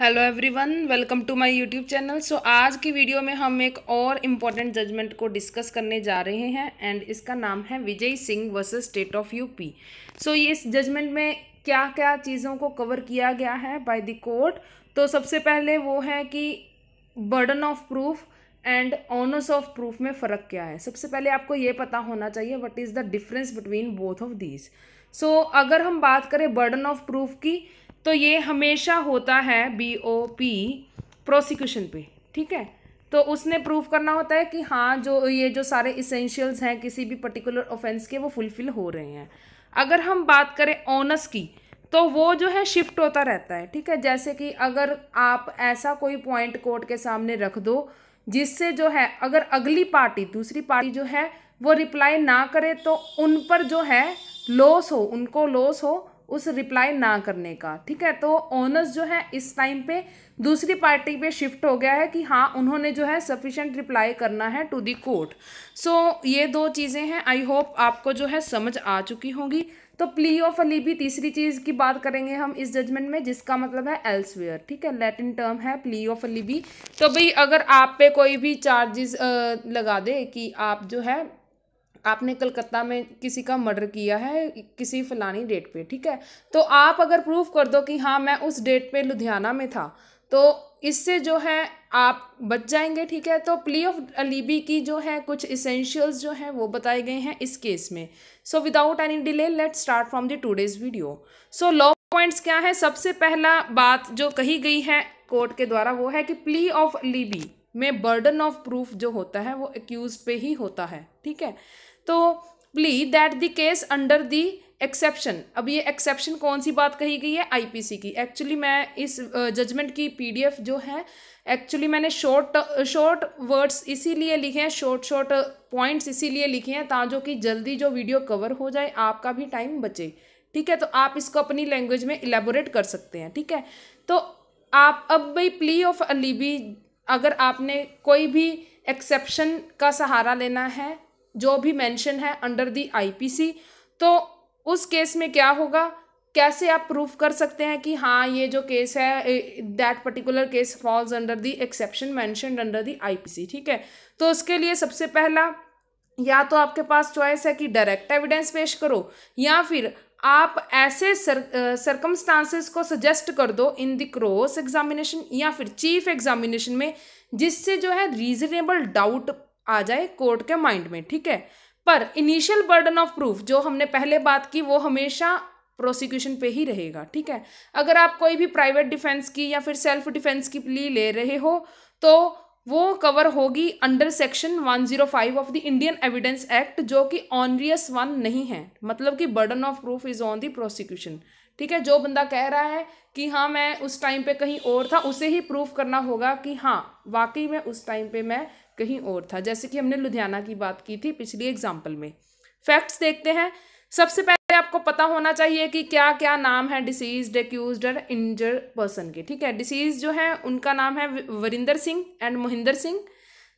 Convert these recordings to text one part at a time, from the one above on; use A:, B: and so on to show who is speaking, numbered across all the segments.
A: hello everyone welcome to my YouTube channel so आज की video में हम एक और इम्पॉर्टेंट जजमेंट को डिस्कस करने जा रहे हैं एंड इसका नाम है Vijay Singh versus state of UP so ये इस जजमेंट में क्या क्या चीज़ों को कवर किया गया है बाय द कोर्ट तो सबसे पहले वो है कि burden of proof and onus of proof में फ़र्क क्या है सबसे पहले आपको ये पता होना चाहिए what is the difference between both of these so अगर हम बात करें बर्डन ऑफ प्रूफ की तो ये हमेशा होता है बी ओ पी प्रोसिक्यूशन पे ठीक है तो उसने प्रूव करना होता है कि हाँ जो ये जो सारे इसेंशियल्स हैं किसी भी पर्टिकुलर ऑफेंस के वो फुलफिल हो रहे हैं अगर हम बात करें ऑनस की तो वो जो है शिफ्ट होता रहता है ठीक है जैसे कि अगर आप ऐसा कोई पॉइंट कोर्ट के सामने रख दो जिससे जो है अगर अगली पार्टी दूसरी पार्टी जो है वो रिप्लाई ना करे तो उन पर जो है लॉस हो उनको लॉस हो उस रिप्लाई ना करने का ठीक है तो ओनर्स जो है इस टाइम पे दूसरी पार्टी पे शिफ्ट हो गया है कि हाँ उन्होंने जो है सफिशेंट रिप्लाई करना है टू दी कोर्ट सो ये दो चीज़ें हैं आई होप आपको जो है समझ आ चुकी होंगी तो प्ली ऑफ अली भी तीसरी चीज़ की बात करेंगे हम इस जजमेंट में जिसका मतलब है एल्सवेयर ठीक है लैटिन टर्म है प्ली ऑफ अली भी तो भाई अगर आप पे कोई भी चार्जेस लगा दे कि आप जो है आपने कलकत्ता में किसी का मर्डर किया है किसी फलानी डेट पे ठीक है तो आप अगर प्रूफ कर दो कि हाँ मैं उस डेट पे लुधियाना में था तो इससे जो है आप बच जाएंगे ठीक है तो प्ली ऑफ अलीबी की जो है कुछ इसेंशियल्स जो हैं वो बताए गए हैं इस केस में so without any delay let start from the today's video so law points क्या है सबसे पहला बात जो कही गई है कोर्ट के द्वारा वो है कि प्ली ऑफ अलीबी में बर्डन ऑफ प्रूफ जो होता है वो एक्यूज पे ही होता है ठीक है तो plea that the case under the exception अब ये एक्सेप्शन कौन सी बात कही गई है आईपीसी की एक्चुअली मैं इस जजमेंट की पीडीएफ जो है एक्चुअली मैंने शॉर्ट शॉर्ट वर्ड्स इसीलिए लिखे हैं शॉर्ट शॉर्ट पॉइंट्स इसीलिए लिखे हैं ताजो कि जल्दी जो वीडियो कवर हो जाए आपका भी टाइम बचे ठीक है तो आप इसको अपनी लैंग्वेज में इलेबोरेट कर सकते हैं ठीक है तो आप अब भाई प्ली ऑफ अलीबी अगर आपने कोई भी एक्सेप्शन का सहारा लेना है जो भी मेंशन है अंडर दी आईपीसी तो उस केस में क्या होगा कैसे आप प्रूफ कर सकते हैं कि हाँ ये जो केस है that particular case falls under the exception mention under the IPC ठीक है तो उसके लिए सबसे पहला या तो आपके पास चॉइस है कि डायरेक्ट एविडेंस पेश करो या फिर आप ऐसे सर्कमस्टांसिस को सजेस्ट कर दो इन द क्रॉस एग्जामिनेशन या फिर चीफ एग्जामिनेशन में जिससे जो है रीजनेबल डाउट आ जाए कोर्ट के माइंड में ठीक है पर इनिशियल बर्डन ऑफ प्रूफ जो हमने पहले बात की वो हमेशा प्रोसिक्यूशन पे ही रहेगा ठीक है अगर आप कोई भी प्राइवेट डिफेंस की या फिर सेल्फ डिफेंस की प्ली ले रहे हो तो वो कवर होगी under section 105 of the Indian Evidence Act जो कि ऑनरियस वन नहीं है मतलब कि burden of proof is on the prosecution ठीक है जो बंदा कह रहा है कि हाँ मैं उस टाइम पे कहीं और था उसे ही प्रूफ करना होगा कि हाँ वाकई में उस टाइम पे मैं कहीं और था जैसे कि हमने लुधियाना की बात की थी पिछली एग्जाम्पल में फैक्ट्स देखते हैं सबसे पहले आपको पता होना चाहिए कि क्या क्या नाम है डिसीज एक्यूज और इंजर्ड पर्सन के ठीक है डिसीज जो है उनका नाम है वरिंदर सिंह एंड मोहिंदर सिंह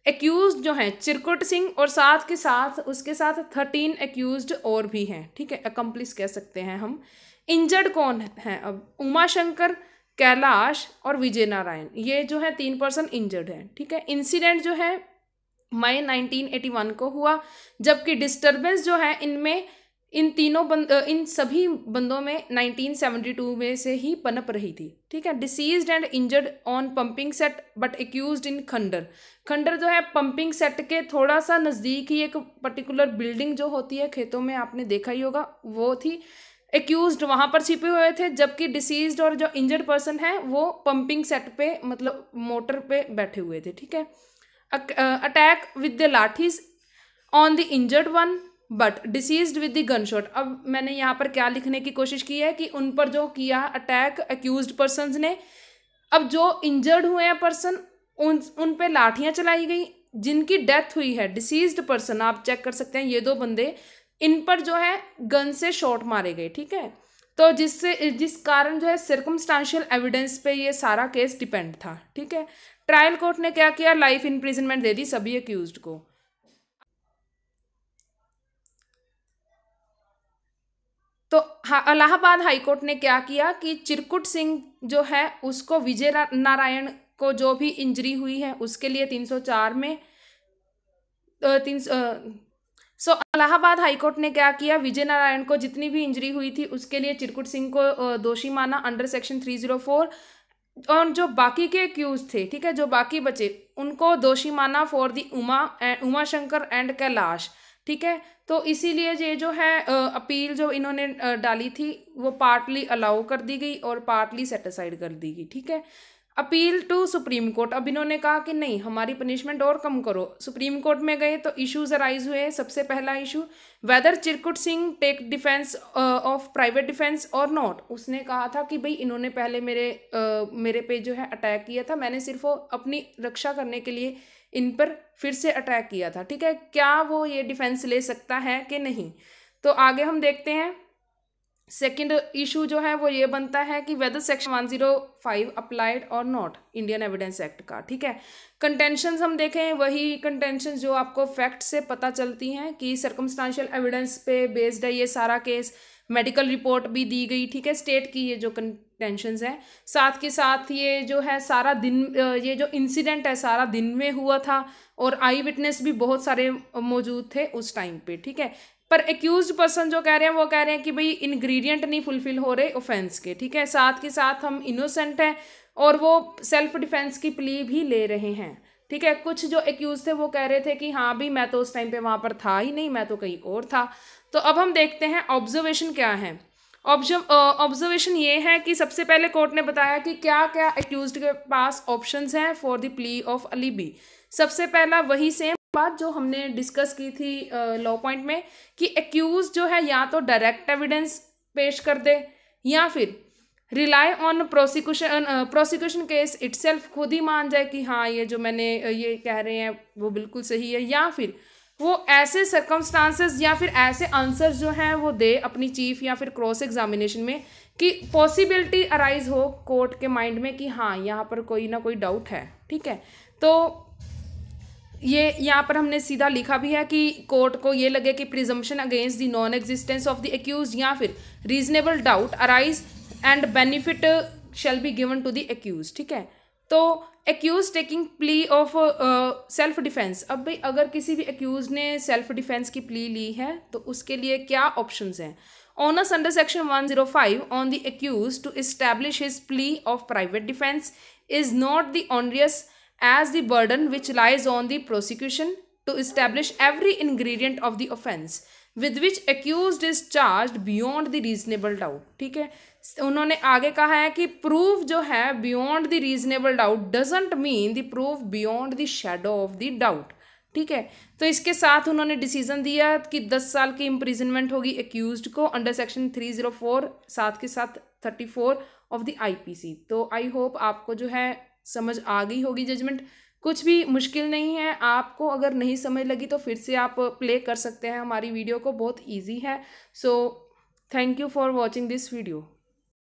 A: एक्यूज जो हैं चिरकुट सिंह और साथ के साथ उसके साथ थर्टीन एक्यूज और भी हैं ठीक है अकम्प्लिस कह सकते हैं हम इंजर्ड कौन हैं अब उमाशंकर कैलाश और विजय नारायण ये जो है तीन पर्सन इंजर्ड हैं ठीक है इंसिडेंट जो है मई 1981 को हुआ जबकि डिस्टरबेंस जो है इनमें इन तीनों बंद इन सभी बंदों में 1972 में से ही पनप रही थी ठीक है deceased and injured on pumping set but accused इन खंडर खंडर जो है पंपिंग सेट के थोड़ा सा नज़दीक ही एक पर्टिकुलर बिल्डिंग जो होती है खेतों में आपने देखा ही होगा वो थी एक्यूज वहाँ पर छिपे हुए थे जबकि डिसीज और जो इंजर्ड पर्सन है वो पंपिंग सेट पे मतलब मोटर पे बैठे हुए थे ठीक है attack with the lathis on the injured one but deceased with the gun shot अब मैंने यहाँ पर क्या लिखने की कोशिश की है कि उन पर जो किया अटैक एक्यूज पर्सन ने अब जो इंजर्ड हुए हैं पर्सन उन उन पर लाठियाँ चलाई गई जिनकी डेथ हुई है डिसीज्ड पर्सन आप चेक कर सकते हैं ये दो बंदे इन पर जो है गन से शॉट मारे गए ठीक है तो जिससे जिस कारण जो है सर्कमस्टांशियल एविडेंस पे ये सारा केस डिपेंड था ठीक है ट्रायल कोर्ट ने क्या किया लाइफ इंप्रिजनमेंट दे दी सभी एक्यूज को तो अलाहाबाद हाईकोर्ट ने क्या किया कि चिरकुट सिंह जो है उसको विजय नारायण को जो भी इंजरी हुई है उसके लिए 304 में तीन सो अलाहाबाद हाईकोर्ट ने क्या किया विजय नारायण को जितनी भी इंजरी हुई थी उसके लिए चिरकुट सिंह को दोषी माना अंडर सेक्शन 304 और जो बाकी के क्यूज़ थे ठीक है जो बाकी बचे उनको दोषी माना for the Uma Uma Shankar and Kailash ठीक है तो इसीलिए ये जो है अपील जो इन्होंने डाली थी वो पार्टली अलाउ कर दी गई और पार्टली सेटिसाइड कर दी गई ठीक है अपील टू सुप्रीम कोर्ट अब इन्होंने कहा कि नहीं हमारी पनिशमेंट और कम करो सुप्रीम कोर्ट में गए तो इश्यूज अराइज हुए सबसे पहला issue whether Chirkut Singh take defence of private defence और नॉट उसने कहा था कि भाई इन्होंने पहले मेरे uh, मेरे पे जो है अटैक किया था मैंने सिर्फ वो अपनी रक्षा करने के लिए इन पर फिर से अटैक किया था ठीक है क्या वो ये डिफेंस ले सकता है कि नहीं तो आगे हम देखते हैं सेकेंड इशू जो है वो ये बनता है कि whether section one zero five applied और नॉट इंडियन एविडेंस एक्ट का ठीक है कंटेंशन हम देखें वही कंटेंशन जो आपको फैक्ट से पता चलती हैं कि सर्कमस्टांशियल एविडेंस पे बेस्ड है ये सारा केस मेडिकल रिपोर्ट भी दी गई ठीक है स्टेट की ये जो कंटेंशन है साथ के साथ ये जो है सारा दिन ये जो इंसिडेंट है सारा दिन में हुआ था और आई विटनेस भी बहुत सारे मौजूद थे उस टाइम पे ठीक है पर एक्यूज पर्सन जो कह रहे हैं वो कह रहे हैं कि भाई इंग्रेडिएंट नहीं फुलफिल हो रहे ऑफेंस के ठीक है साथ के साथ हम इनोसेंट हैं और वो सेल्फ डिफेंस की प्ली भी ले रहे हैं ठीक है कुछ जो एक्यूज थे वो कह रहे थे कि हाँ भी मैं तो उस टाइम पे वहाँ पर था ही नहीं मैं तो कहीं और था तो अब हम देखते हैं ऑब्जर्वेशन क्या है ऑब्जर्वेशन ये है कि सबसे पहले कोर्ट ने बताया कि क्या क्या एक्यूज के पास ऑप्शंस हैं for the plea of alibi सबसे पहला वही सेम बात जो हमने डिस्कस की थी लॉ पॉइंट में कि एक्यूज जो है या तो डायरेक्ट एविडेंस पेश कर दे या फिर rely on prosecution prosecution case it खुद ही मान जाए कि हाँ ये जो मैंने ये कह रहे हैं वो बिल्कुल सही है या फिर वो ऐसे सर्कमस्टांसेस या फिर ऐसे आंसर्स जो हैं वो दे अपनी चीफ या फिर क्रॉस एग्जामिनेशन में कि पॉसिबिलिटी अराइज हो कोर्ट के माइंड में कि हाँ यहाँ पर कोई ना कोई डाउट है ठीक है तो ये यहाँ पर हमने सीधा लिखा भी है कि कोर्ट को ये लगे कि presumption against the non existence of the accused या फिर reasonable doubt arise and benefit shall be given to the accused ठीक है तो accused taking plea of self defence अब भाई अगर किसी भी एक्यूज ने सेल्फ डिफेंस की प्ली ली है तो उसके लिए क्या ऑप्शंस हैं onus under section 105 on the accused to establish his plea of private defence is not the ऑनरियस as the burden which lies on the prosecution to establish every ingredient of the offense with which accused is charge beyond the reasonable doubt ठीक है उन्होंने आगे कहा है कि proof जो है beyond the reasonable doubt doesn't mean the proof beyond the shadow of the doubt ठीक है तो इसके साथ उन्होंने डिसीजन दिया कि दस साल की इम्प्रिजनमेंट होगी एक्यूज को under section three zero four साथ के साथ thirty four of the IPC तो आई होप आपको जो है समझ आ गई होगी जजमेंट कुछ भी मुश्किल नहीं है आपको अगर नहीं समझ लगी तो फिर से आप प्ले कर सकते हैं हमारी वीडियो को बहुत ईजी है so thank you for watching this video